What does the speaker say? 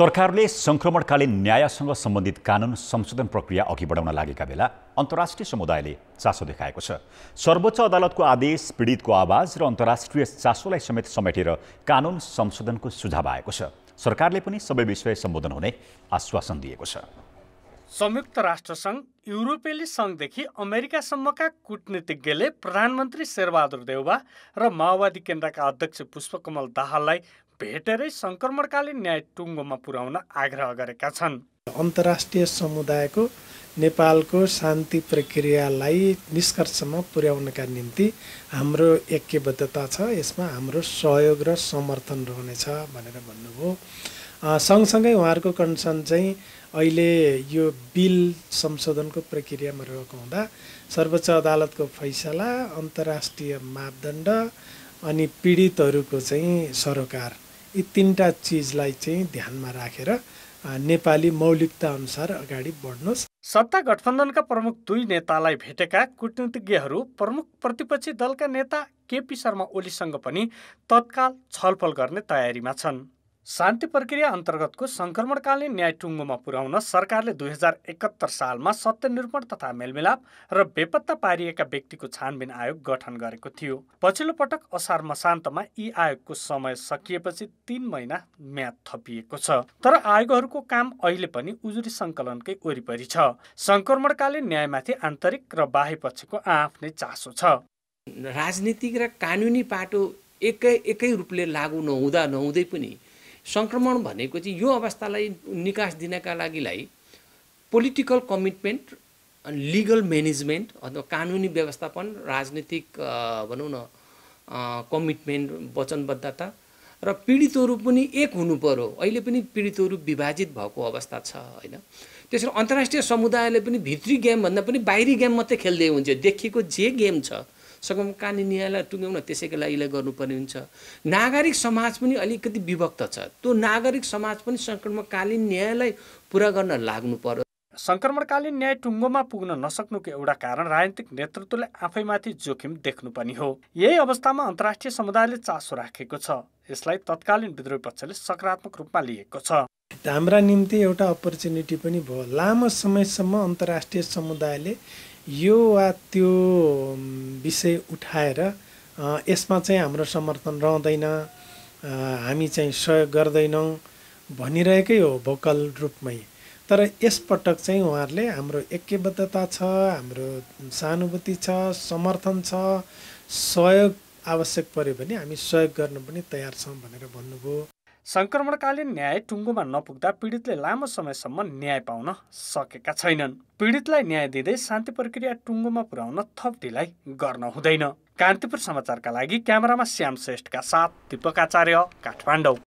सरकारले सङ्क्रमणकालीन न्यायसँग सम्बन्धित कानुन संशोधन प्रक्रिया अघि बढाउन लागेका बेला अन्तर्राष्ट्रिय समुदायले चासो देखाएको छ सर्वोच्च अदालतको आदेश पीडितको आवाज र अन्तर्राष्ट्रिय चासोलाई समेत समेटेर कानुन संशोधनको सुझाव आएको छ सरकारले पनि सबै विषय सम्बोधन हुने आश्वासन दिएको छ संयुक्त राष्ट्रसङ्घ युरोपेली सङ्घदेखि अमेरिकासम्मका कूटनीतिज्ञले प्रधानमन्त्री शेरबहादुर देउवा र माओवादी केन्द्रका अध्यक्ष पुष्पकमल दाहाललाई भेटेरै सङ्क्रमणकालीन न्याय टुङ्गोमा पुर्याउन आग्रह गरेका छन् अन्तर्राष्ट्रिय समुदायको नेपालको शान्ति प्रक्रियालाई निष्कर्षमा पुर्याउनका निम्ति हाम्रो ऐक्यबद्धता छ यसमा हाम्रो सहयोग र समर्थन रहनेछ भनेर भन्नुभयो सँगसँगै उहाँहरूको कन्सर्न चाहिँ अहिले यो बिल संशोधनको प्रक्रियामा रहेको हुँदा सर्वोच्च अदालतको फैसला अन्तर्राष्ट्रिय मापदण्ड अनि पीडितहरूको चाहिँ सरोकार यी तिनवटा चिजलाई चाहिँ ध्यानमा राखेर नेपाली मौलिकता अनुसार अगाडि बढ्नुहोस् सत्ता गठबन्धनका प्रमुख दुई नेतालाई भेटेका कुटनीतिज्ञहरू प्रमुख प्रतिपक्षी दलका नेता केपी शर्मा ओलीसँग पनि तत्काल छलफल गर्ने तयारीमा छन् शान्ति प्रक्रिया अन्तर्गतको सङ्क्रमणकालीन न्याय टुङ्गोमा पुर्याउन सरकारले दुई हजार एकात्तर सालमा सत्यनिर्माण तथा मेलमिलाप र बेपत्ता पारिएका व्यक्तिको छानबिन आयोग गठन गरेको थियो पछिल्लो पटक असार मसान्तमा यी आयोगको समय सकिएपछि तीन महिना म्याद थपिएको छ तर आयोगहरूको काम अहिले पनि उजुरी सङ्कलनकै वरिपरि छ सङ्क्रमणकालीन न्यायमाथि आन्तरिक र बाह्य पक्षको आफ्नै चासो छ राजनीतिक र कानुनी पाटो एकै एकै रूपले लागू नहुँदा नहुँदै पनि सङ्क्रमण भनेको चाहिँ यो अवस्थालाई निकास दिनका लागिलाई पोलिटिकल कमिटमेन्ट अनि लिगल म्यानेजमेन्ट अथवा कानुनी व्यवस्थापन राजनीतिक भनौँ न कमिटमेन्ट वचनबद्धता र पीडितहरू पनि एक हुनु पऱ्यो अहिले पनि पीडितहरू विभाजित भएको अवस्था छ होइन त्यसरी अन्तर्राष्ट्रिय समुदायले पनि भित्री गेमभन्दा पनि बाहिरी गेम मात्रै खेल्दै हुन्छ देखिएको जे गेम छ सगम कानुनी न्यायलाई टुङ्ग्याउन त्यसैको लागि यसलाई गर्नुपर्ने हुन्छ नागरिक समाज पनि अलिकति विभक्त छ त्यो नागरिक समाज पनि सङ्क्रमणकालीन न्यायलाई पुरा गर्न लाग्नु पर्यो सङ्क्रमणकालीन न्याय टुङ्गोमा पुग्न नसक्नुको एउटा कारण राजनीतिक नेतृत्वले आफैमाथि जोखिम देख्नु पनि हो यही अवस्थामा अन्तर्राष्ट्रिय समुदायले चासो राखेको छ यसलाई तत्कालीन विद्रोही पक्षले सकारात्मक रूपमा लिएको छ हाम्रा निम्ति एउटा अपर्च्युनिटी पनि भयो लामो समयसम्म अन्तर्राष्ट्रिय समुदायले यो वा त्यो विषय उठाएर यसमा चाहिँ हाम्रो समर्थन रहँदैन हामी चाहिँ सहयोग गर्दैनौँ भनिरहेकै हो भोकल रूपमै तर यसपटक चाहिँ उहाँहरूले हाम्रो ऐक्यबद्धता छ हाम्रो सहानुभूति छ समर्थन छ सहयोग आवश्यक पऱ्यो भने हामी सहयोग गर्न पनि तयार छौँ भनेर भन्नुभयो सङ्क्रमणकालीन न्याय टुङ्गोमा नपुग्दा पीडितले लामो समयसम्म न्याय पाउन सकेका छैनन् पीडितलाई न्याय दिँदै शान्ति प्रक्रिया टुङ्गोमा पुर्याउन थप ढिलाइ गर्न हुँदैन कान्तिपुर समाचारका लागि क्यामेरामा श्याम श्रेष्ठका साथ दीपकाचार्य आचार्य काठमाडौँ